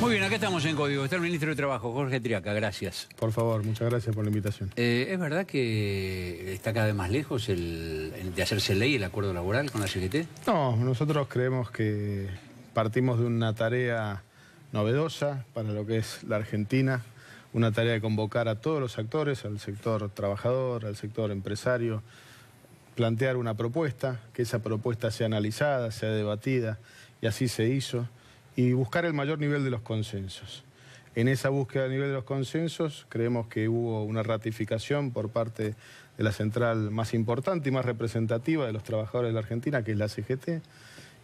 Muy bien, acá estamos en Código. Está el ministro de Trabajo, Jorge Triaca. Gracias. Por favor, muchas gracias por la invitación. Eh, ¿Es verdad que está cada vez más lejos el de hacerse ley el acuerdo laboral con la CGT? No, nosotros creemos que partimos de una tarea novedosa para lo que es la Argentina, una tarea de convocar a todos los actores, al sector trabajador, al sector empresario, plantear una propuesta, que esa propuesta sea analizada, sea debatida, y así se hizo y buscar el mayor nivel de los consensos. En esa búsqueda del nivel de los consensos creemos que hubo una ratificación por parte de la central más importante y más representativa de los trabajadores de la Argentina, que es la CGT,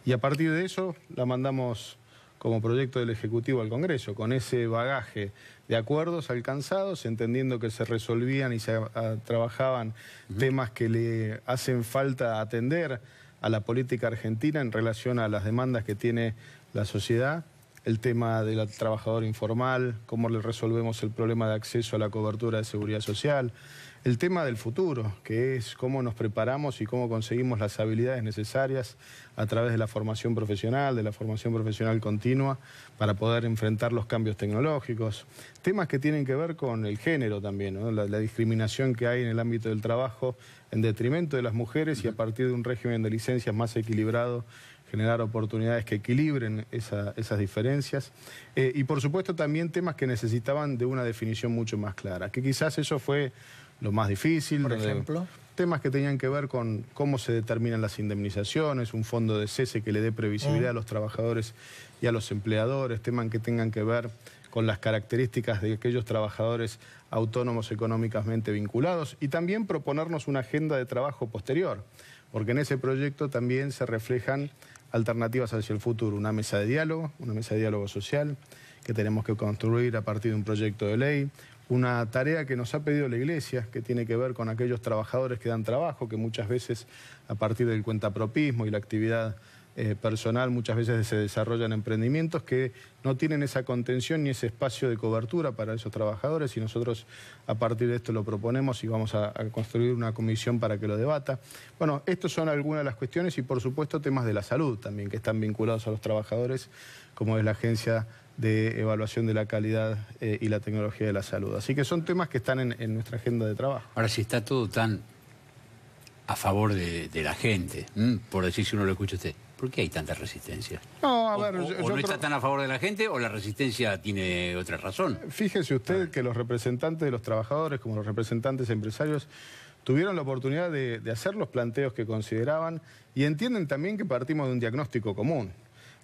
y a partir de eso la mandamos como proyecto del Ejecutivo al Congreso, con ese bagaje de acuerdos alcanzados, entendiendo que se resolvían y se trabajaban temas que le hacen falta atender a la política argentina en relación a las demandas que tiene la sociedad, el tema del trabajador informal, cómo le resolvemos el problema de acceso a la cobertura de seguridad social, el tema del futuro, que es cómo nos preparamos y cómo conseguimos las habilidades necesarias a través de la formación profesional, de la formación profesional continua, para poder enfrentar los cambios tecnológicos. Temas que tienen que ver con el género también, la, discriminación que hay en el ámbito del trabajo en detrimento de las mujeres y a partir de un régimen de licencias más equilibrado generar oportunidades que equilibren esas diferencias. Eh, y por supuesto también temas que necesitaban de una definición mucho más clara, que quizás eso fue lo más difícil. Por ejemplo. Temas que tenían que ver con cómo se determinan las indemnizaciones, un fondo de cese que le dé previsibilidad mm. a los trabajadores y a los empleadores, temas que tengan que ver con las características de aquellos trabajadores autónomos económicamente vinculados y también proponernos una agenda de trabajo posterior, porque en ese proyecto también se reflejan alternativas hacia el futuro, una mesa de diálogo, una mesa de diálogo social que tenemos que construir a partir de un proyecto de ley, una tarea que nos ha pedido la Iglesia, que tiene que ver con aquellos trabajadores que dan trabajo, que muchas veces a partir del cuentapropismo y la actividad eh, personal muchas veces se desarrollan emprendimientos que no tienen esa contención ni ese espacio de cobertura para esos trabajadores y nosotros a partir de esto lo proponemos y vamos a, a construir una comisión para que lo debata. Bueno, estas son algunas de las cuestiones y por supuesto temas de la salud también que están vinculados a los trabajadores, como es la agencia de evaluación de la calidad eh, y la tecnología de la salud. Así que son temas que están en, nuestra agenda de trabajo. Ahora, si está todo tan a favor de, la gente, por decir si uno lo escucha usted, ¿por qué hay tanta resistencia? No, a ver, o, no está tan a favor de la gente o la resistencia tiene otra razón. Fíjese usted que los representantes de los trabajadores, como los representantes empresarios, tuvieron la oportunidad de hacer los planteos que consideraban y entienden también que partimos de un diagnóstico común.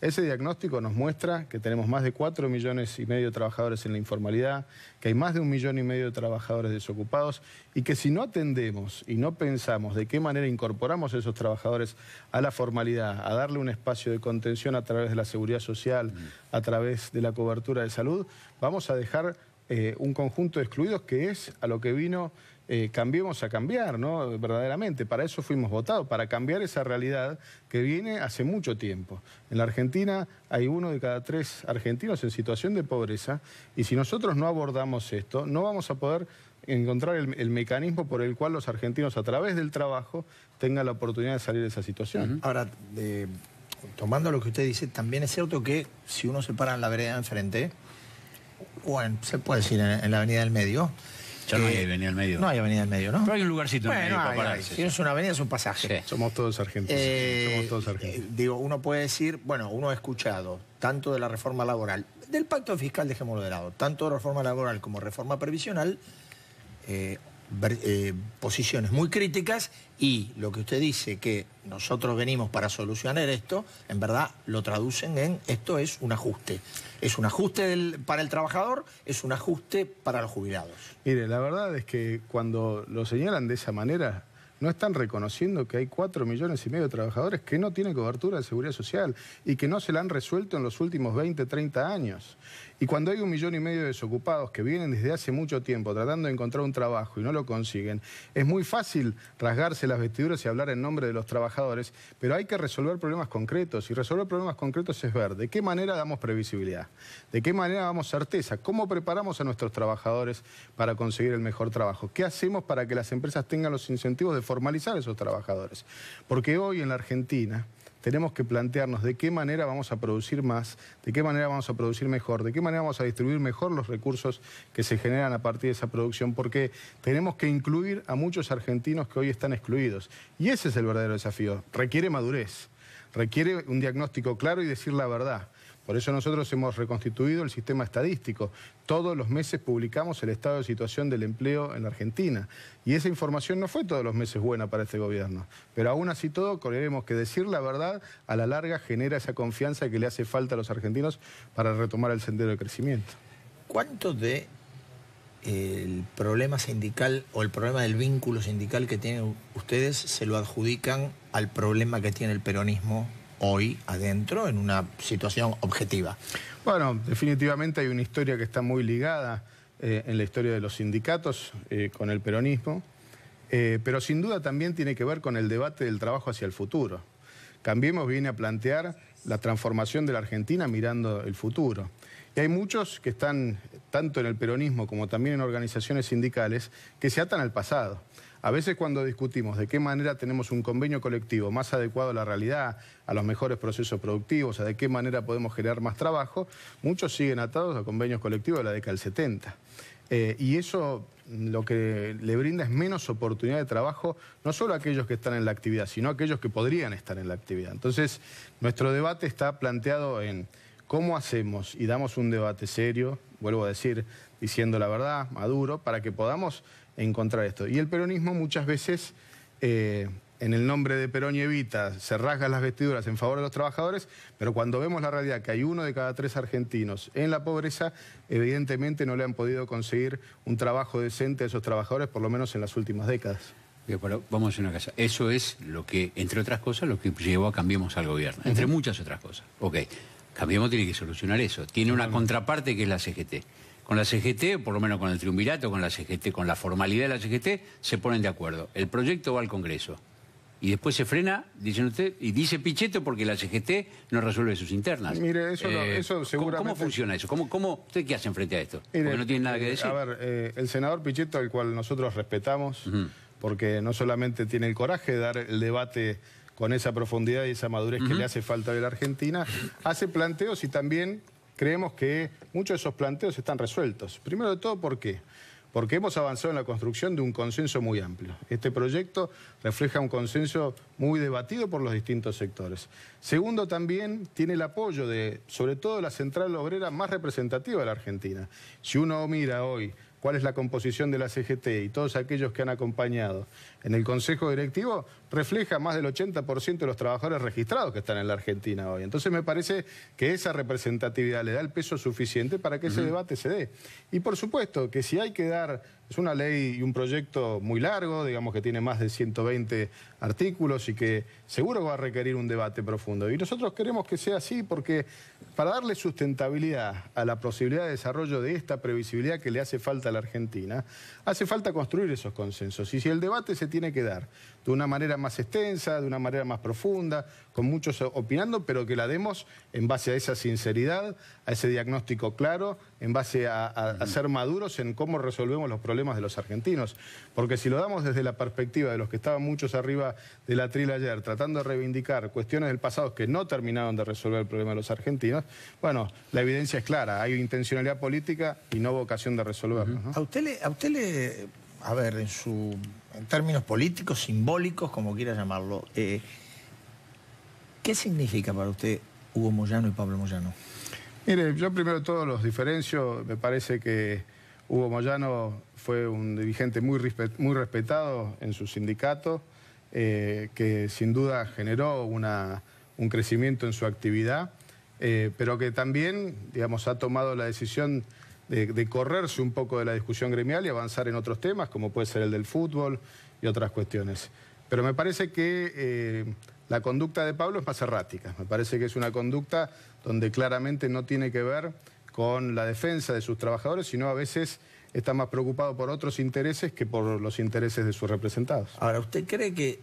Ese diagnóstico nos muestra que tenemos más de 4 millones y medio de trabajadores en la informalidad, que hay más de un millón y medio de trabajadores desocupados y que si no atendemos y no pensamos de qué manera incorporamos a esos trabajadores a la formalidad, a darle un espacio de contención a través de la seguridad social, mm. a través de la cobertura de salud, vamos a dejar eh, un conjunto de excluidos que es a lo que vino eh, Cambiemos a cambiar, ¿no? Verdaderamente, para eso fuimos votados, para cambiar esa realidad que viene hace mucho tiempo. En la Argentina hay uno de cada tres argentinos en situación de pobreza y si nosotros no abordamos esto, no vamos a poder encontrar el, mecanismo por el cual los argentinos a través del trabajo tengan la oportunidad de salir de esa situación. Ahora, eh, tomando lo que usted dice, también es cierto que si uno se para en la vereda enfrente, o se puede decir, en, la Avenida del Medio. Ya no hay eh, avenida del medio. No hay avenida del medio, ¿no? Pero hay un lugarcito en medio para pararse. Si es una avenida, es un pasaje. Somos todos argentinos. Eh, somos todos argentinos. Eh, digo, uno puede decir, bueno, uno ha escuchado tanto de la reforma laboral, del pacto fiscal, dejémoslo de lado, tanto de reforma laboral como reforma previsional, eh, posiciones muy críticas y lo que usted dice que nosotros venimos para solucionar esto, en verdad lo traducen en esto es un ajuste. Es un ajuste para el trabajador, es un ajuste para los jubilados. Mire, la verdad es que cuando lo señalan de esa manera, no están reconociendo que hay cuatro millones y medio de trabajadores que no tienen cobertura de seguridad social y que no se la han resuelto en los últimos 20, 30 años. Y cuando hay un millón y medio de desocupados que vienen desde hace mucho tiempo tratando de encontrar un trabajo y no lo consiguen, es muy fácil rasgarse las vestiduras y hablar en nombre de los trabajadores, pero hay que resolver problemas concretos. Y resolver problemas concretos es ver de qué manera damos previsibilidad, de qué manera damos certeza, cómo preparamos a nuestros trabajadores para conseguir el mejor trabajo, qué hacemos para que las empresas tengan los incentivos de formalizar a esos trabajadores. Porque hoy en la Argentina, tenemos que plantearnos de qué manera vamos a producir más, de qué manera vamos a producir mejor, de qué manera vamos a distribuir mejor los recursos que se generan a partir de esa producción, porque tenemos que incluir a muchos argentinos que hoy están excluidos. Y ese es el verdadero desafío. Requiere madurez, requiere un diagnóstico claro y decir la verdad. Por eso nosotros hemos reconstituido el sistema estadístico. Todos los meses publicamos el estado de situación del empleo en Argentina. Y esa información no fue todos los meses buena para este gobierno. Pero aún así todo, creemos que decir la verdad a la larga genera esa confianza que le hace falta a los argentinos para retomar el sendero de crecimiento. ¿Cuánto de el problema sindical o el problema del vínculo sindical que tienen ustedes se lo adjudican al problema que tiene el peronismo hoy adentro en una situación objetiva? Bueno, definitivamente hay una historia que está muy ligada eh, en la historia de los sindicatos eh, con el peronismo, eh, pero sin duda también tiene que ver con el debate del trabajo hacia el futuro. Cambiemos viene a plantear la transformación de la Argentina mirando el futuro. Y hay muchos que están, tanto en el peronismo como también en organizaciones sindicales, que se atan al pasado. A veces cuando discutimos de qué manera tenemos un convenio colectivo más adecuado a la realidad, a los mejores procesos productivos, a de qué manera podemos generar más trabajo, muchos siguen atados a convenios colectivos de la década del 70. Eh, y eso lo que le brinda es menos oportunidad de trabajo, no solo a aquellos que están en la actividad, sino a aquellos que podrían estar en la actividad. Entonces, nuestro debate está planteado en cómo hacemos y damos un debate serio, vuelvo a decir, diciendo la verdad, maduro, para que podamos en esto. Y el peronismo muchas veces, eh, en el nombre de Perón y Evita, se rasga las vestiduras en favor de los trabajadores, pero cuando vemos la realidad que hay uno de cada tres argentinos en la pobreza, evidentemente no le han podido conseguir un trabajo decente a esos trabajadores, por lo menos en las últimas décadas. vamos a hacer una casa Eso es lo que, entre otras cosas, lo que llevó a Cambiemos al gobierno, entre muchas otras cosas. Ok, Cambiemos tiene que solucionar eso. Tiene una contraparte que es la CGT con la CGT, o por lo menos con el triunvirato, con la CGT, con la formalidad de la CGT, se ponen de acuerdo. El proyecto va al Congreso. Y después se frena, dicen usted, y dice Pichetto porque la CGT no resuelve sus internas. Mire, eso, eh, eso ¿Cómo, funciona eso? ¿Cómo, cómo, ¿Usted qué hace frente a esto? porque no tiene nada que eh, decir. A ver, eh, el senador Pichetto, al cual nosotros respetamos, porque no solamente tiene el coraje de dar el debate con esa profundidad y esa madurez que le hace falta de la Argentina, hace planteos y también creemos que muchos de esos planteos están resueltos. Primero de todo, ¿por qué? Porque hemos avanzado en la construcción de un consenso muy amplio. Este proyecto refleja un consenso muy debatido por los distintos sectores. Segundo, también tiene el apoyo de, sobre todo, la central obrera más representativa de la Argentina. Si uno mira hoy cuál es la composición de la CGT y todos aquellos que han acompañado en el Consejo Directivo refleja más del 80% de los trabajadores registrados que están en la Argentina hoy. Entonces me parece que esa representatividad le da el peso suficiente para que ese debate se dé. Y por supuesto que si hay que dar, es una ley y un proyecto muy largo, digamos que tiene más de 120 artículos y que seguro va a requerir un debate profundo. Y nosotros queremos que sea así porque para darle sustentabilidad a la posibilidad de desarrollo de esta previsibilidad que le hace falta a la Argentina, hace falta construir esos consensos. Y si el debate se tiene que dar, de una manera más extensa, de una manera más profunda, con muchos opinando, pero que la demos en base a esa sinceridad, a ese diagnóstico claro, en base a, ser maduros en cómo resolvemos los problemas de los argentinos. Porque si lo damos desde la perspectiva de los que estaban muchos arriba de la tril ayer, tratando de reivindicar cuestiones del pasado que no terminaron de resolver el problema de los argentinos, bueno, la evidencia es clara, hay intencionalidad política y no vocación de resolverlo. ¿A usted a usted le, a ver, en su en términos políticos, simbólicos, como quiera llamarlo. Eh, ¿Qué significa para usted Hugo Moyano y Pablo Moyano? Mire, yo primero de todo los diferencio. Me parece que Hugo Moyano fue un dirigente muy, muy respetado en su sindicato, eh, que sin duda generó una, un crecimiento en su actividad, eh, pero que también digamos, ha tomado la decisión de, correrse un poco de la discusión gremial y avanzar en otros temas, como puede ser el del fútbol y otras cuestiones. Pero me parece que eh, la conducta de Pablo es más errática. Me parece que es una conducta donde claramente no tiene que ver con la defensa de sus trabajadores, sino a veces está más preocupado por otros intereses que por los intereses de sus representados. Ahora, ¿usted cree que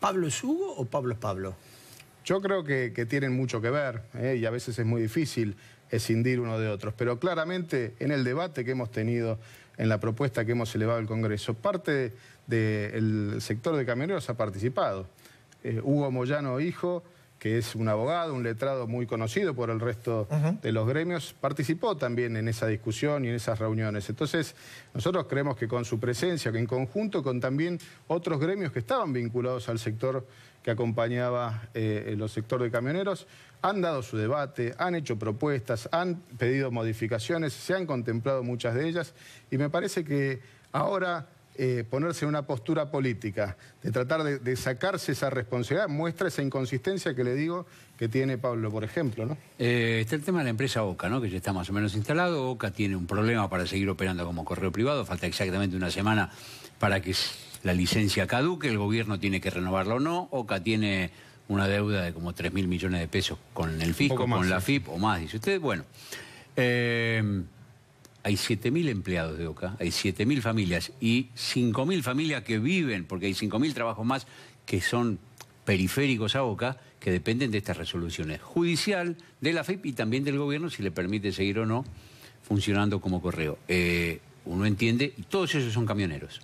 Pablo es Hugo o Pablo es Pablo? Yo creo que, tienen mucho que ver eh, y a veces es muy difícil escindir uno de otros. Pero claramente en el debate que hemos tenido, en la propuesta que hemos elevado al Congreso, parte del sector de camioneros ha participado. Eh, Hugo Moyano, hijo, que es un abogado, un letrado muy conocido por el resto de los gremios, participó también en esa discusión y en esas reuniones. Entonces, nosotros creemos que con su presencia, que en conjunto con también otros gremios que estaban vinculados al sector que acompañaba eh, los sector de camioneros, han dado su debate, han hecho propuestas, han pedido modificaciones, se han contemplado muchas de ellas y me parece que ahora eh, ponerse en una postura política, de tratar de, sacarse esa responsabilidad, muestra esa inconsistencia que le digo que tiene Pablo, por ejemplo. ¿no? Eh, está el tema de la empresa OCA, ¿no? que ya está más o menos instalado. OCA tiene un problema para seguir operando como correo privado, falta exactamente una semana para que la licencia caduque, el gobierno tiene que renovarla o no. OCA tiene una deuda de como 3 mil millones de pesos con el fisco, con la FIP o más, dice usted. Bueno. Eh, hay 7.000 empleados de OCA, hay 7.000 familias y 5.000 familias que viven, porque hay 5.000 trabajos más que son periféricos a OCA, que dependen de estas resoluciones judicial, de la FEP y también del gobierno, si le permite seguir o no funcionando como correo. Eh, uno entiende, y todos esos son camioneros.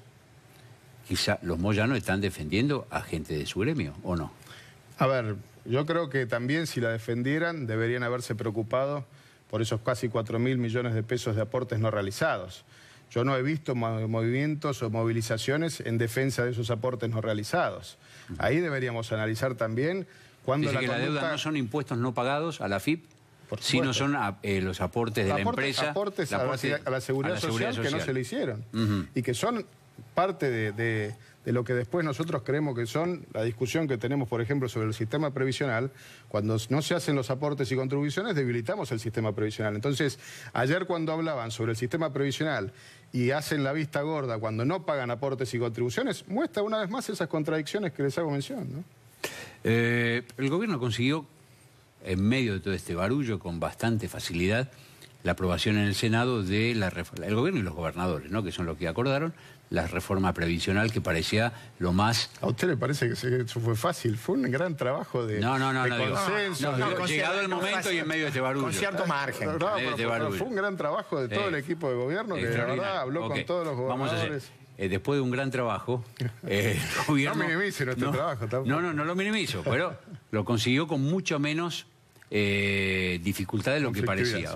Quizá los moyanos están defendiendo a gente de su gremio, ¿o no? A ver, yo creo que también si la defendieran deberían haberse preocupado por esos casi 4 mil millones de pesos de aportes no realizados. Yo no he visto movimientos o movilizaciones en defensa de esos aportes no realizados. Ahí deberíamos analizar también cuando la deuda no son impuestos no pagados a la FIP, sino son eh, los aportes de la empresa. a, la, seguridad, social, que no se le hicieron. Y que son parte de, lo que después nosotros creemos que son la discusión que tenemos, por ejemplo, sobre el sistema previsional. Cuando no se hacen los aportes y contribuciones, debilitamos el sistema previsional. Entonces, ayer cuando hablaban sobre el sistema previsional y hacen la vista gorda cuando no pagan aportes y contribuciones, muestra una vez más esas contradicciones que les hago mención. Eh, el gobierno consiguió, en medio de todo este barullo, con bastante facilidad, la aprobación en el Senado de la el gobierno y los gobernadores, ¿no? que son los que acordaron la reforma previsional que parecía lo más ¿A usted le parece que eso fue fácil? Fue un gran trabajo de No, no, no, no, consenso, llegado el momento y en medio de este barullo. Con cierto margen. Este fue un gran trabajo de todo el equipo de gobierno que de verdad habló con todos los gobernadores. Vamos a eh, después de un gran trabajo, eh, No minimice nuestro trabajo tampoco. No, no, no lo minimizo, pero lo consiguió con mucho menos eh, dificultad de lo que parecía.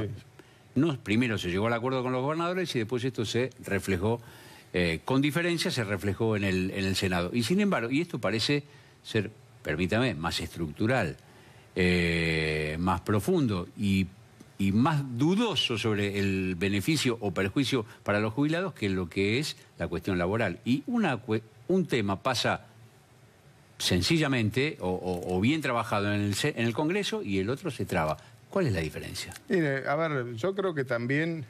No, primero se llegó al acuerdo con los gobernadores y después esto se reflejó, eh, con diferencia se reflejó en el, Senado. Y sin embargo, y esto parece ser, permítame, más estructural, eh, más profundo y, más dudoso sobre el beneficio o perjuicio para los jubilados que lo que es la cuestión laboral. Y un tema pasa sencillamente o, bien trabajado en el, en el Congreso y el otro se traba. ¿Cuál es la diferencia? Mire, a ver, yo creo que también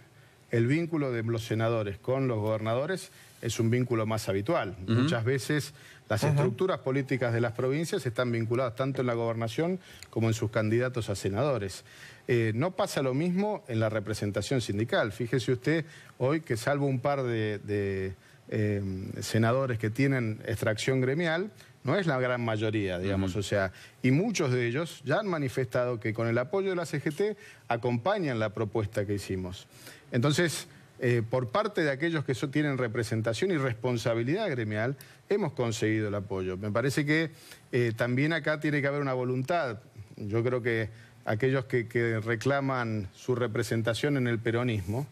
el vínculo de los senadores con los gobernadores es un vínculo más habitual. Muchas veces las estructuras políticas de las provincias están vinculadas tanto en la gobernación como en sus candidatos a senadores. Eh, no pasa lo mismo en la representación sindical. Fíjese usted hoy que salvo un par de, eh, senadores que tienen extracción gremial, no es la gran mayoría, digamos, o sea, y muchos de ellos ya han manifestado que con el apoyo de la CGT acompañan la propuesta que hicimos. Entonces, eh, por parte de aquellos que eso tienen representación y responsabilidad gremial, hemos conseguido el apoyo. Me parece que eh, también acá tiene que haber una voluntad. Yo creo que aquellos que reclaman su representación en el peronismo,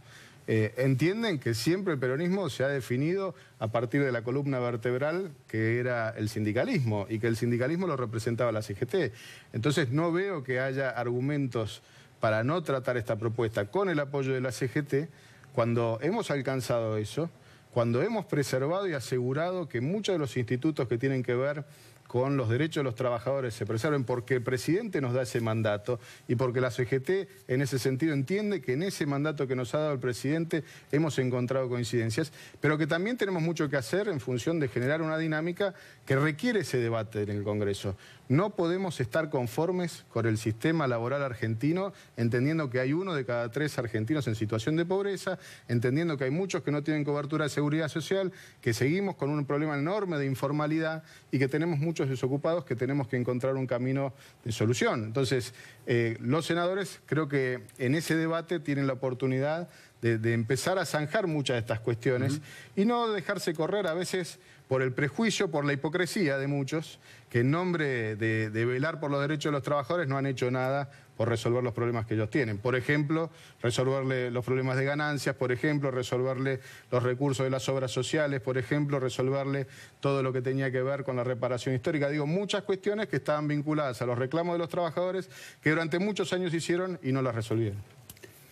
eh, entienden que siempre el peronismo se ha definido a partir de la columna vertebral que era el sindicalismo y que el sindicalismo lo representaba la CGT. Entonces no veo que haya argumentos para no tratar esta propuesta con el apoyo de la CGT cuando hemos alcanzado eso, cuando hemos preservado y asegurado que muchos de los institutos que tienen que ver con los derechos de los trabajadores se preserven, porque el presidente nos da ese mandato y porque la CGT en ese sentido entiende que en ese mandato que nos ha dado el presidente hemos encontrado coincidencias, pero que también tenemos mucho que hacer en función de generar una dinámica que requiere ese debate en el Congreso. No podemos estar conformes con el sistema laboral argentino, entendiendo que hay uno de cada tres argentinos en situación de pobreza, entendiendo que hay muchos que no tienen cobertura de seguridad social, que seguimos con un problema enorme de informalidad y que tenemos mucho desocupados que tenemos que encontrar un camino de solución. Entonces, eh, los senadores creo que en ese debate tienen la oportunidad de, empezar a zanjar muchas de estas cuestiones y no dejarse correr a veces por el prejuicio, por la hipocresía de muchos, que en nombre de, velar por los derechos de los trabajadores no han hecho nada por resolver los problemas que ellos tienen. Por ejemplo, resolverle los problemas de ganancias, por ejemplo, resolverle los recursos de las obras sociales, por ejemplo, resolverle todo lo que tenía que ver con la reparación histórica. Digo, muchas cuestiones que estaban vinculadas a los reclamos de los trabajadores que durante muchos años hicieron y no las resolvieron.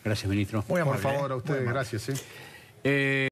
Gracias, ministro. voy Por favor, a eh. ustedes, gracias. Eh. Eh,